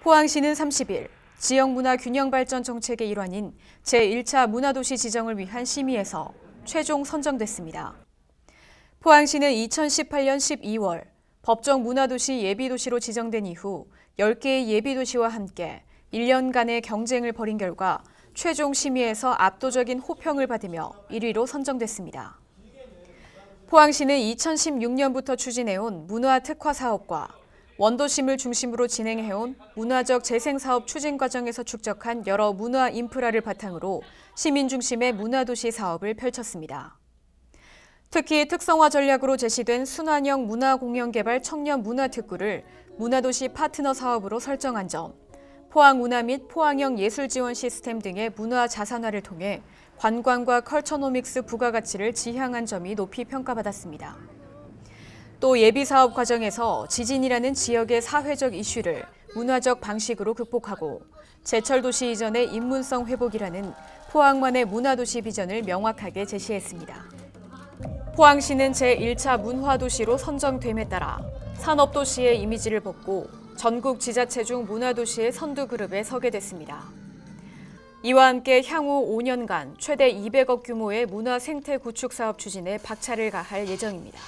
포항시는 30일 지역문화 균형발전 정책의 일환인 제1차 문화도시 지정을 위한 심의에서 최종 선정됐습니다. 포항시는 2018년 12월 법정 문화도시 예비도시로 지정된 이후 10개의 예비도시와 함께 1년간의 경쟁을 벌인 결과 최종 심의에서 압도적인 호평을 받으며 1위로 선정됐습니다. 포항시는 2016년부터 추진해온 문화 특화 사업과 원도심을 중심으로 진행해온 문화적 재생사업 추진 과정에서 축적한 여러 문화 인프라를 바탕으로 시민 중심의 문화도시 사업을 펼쳤습니다. 특히 특성화 전략으로 제시된 순환형 문화공연개발 청년 문화특구를 문화도시 파트너 사업으로 설정한 점, 포항 문화 및 포항형 예술 지원 시스템 등의 문화 자산화를 통해 관광과 컬처노믹스 부가가치를 지향한 점이 높이 평가받았습니다. 또 예비 사업 과정에서 지진이라는 지역의 사회적 이슈를 문화적 방식으로 극복하고 제철 도시 이전의 인문성 회복이라는 포항만의 문화도시 비전을 명확하게 제시했습니다. 포항시는 제1차 문화도시로 선정됨에 따라 산업도시의 이미지를 벗고 전국 지자체 중 문화도시의 선두그룹에 서게 됐습니다. 이와 함께 향후 5년간 최대 200억 규모의 문화 생태 구축 사업 추진에 박차를 가할 예정입니다.